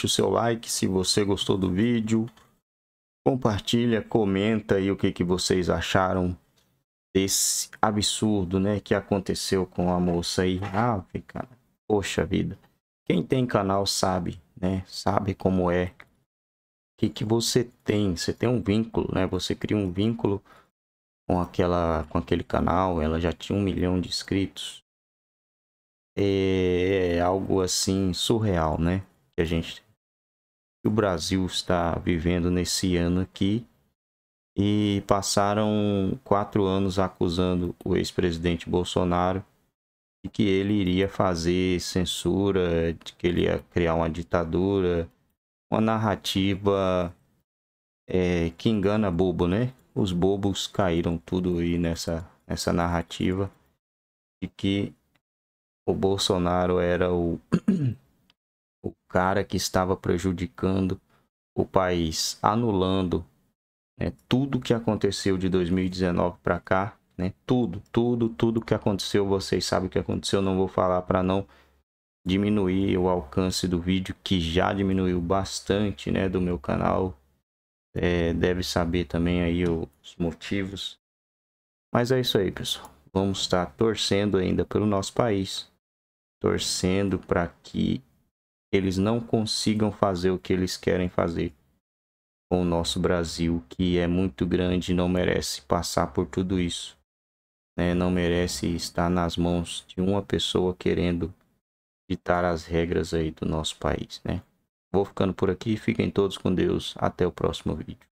deixe o seu like se você gostou do vídeo. Compartilha, comenta aí o que, que vocês acharam desse absurdo, né, que aconteceu com a moça aí. Ah, cara, poxa vida. Quem tem canal sabe, né, sabe como é. O que, que você tem? Você tem um vínculo, né? Você cria um vínculo com aquela, com aquele canal. Ela já tinha um milhão de inscritos. É, é algo assim surreal, né? Que a gente que o Brasil está vivendo nesse ano aqui. E passaram quatro anos acusando o ex-presidente Bolsonaro de que ele iria fazer censura, de que ele ia criar uma ditadura, uma narrativa é, que engana bobo, né? Os bobos caíram tudo aí nessa, nessa narrativa de que o Bolsonaro era o cara que estava prejudicando o país, anulando né, tudo que aconteceu de 2019 para cá, né, tudo, tudo, tudo que aconteceu, vocês sabem o que aconteceu, não vou falar para não diminuir o alcance do vídeo que já diminuiu bastante, né, do meu canal. É, deve saber também aí os motivos. Mas é isso aí, pessoal. Vamos estar torcendo ainda pelo nosso país, torcendo para que eles não consigam fazer o que eles querem fazer com o nosso Brasil, que é muito grande e não merece passar por tudo isso. Né? Não merece estar nas mãos de uma pessoa querendo ditar as regras aí do nosso país. Né? Vou ficando por aqui, fiquem todos com Deus, até o próximo vídeo.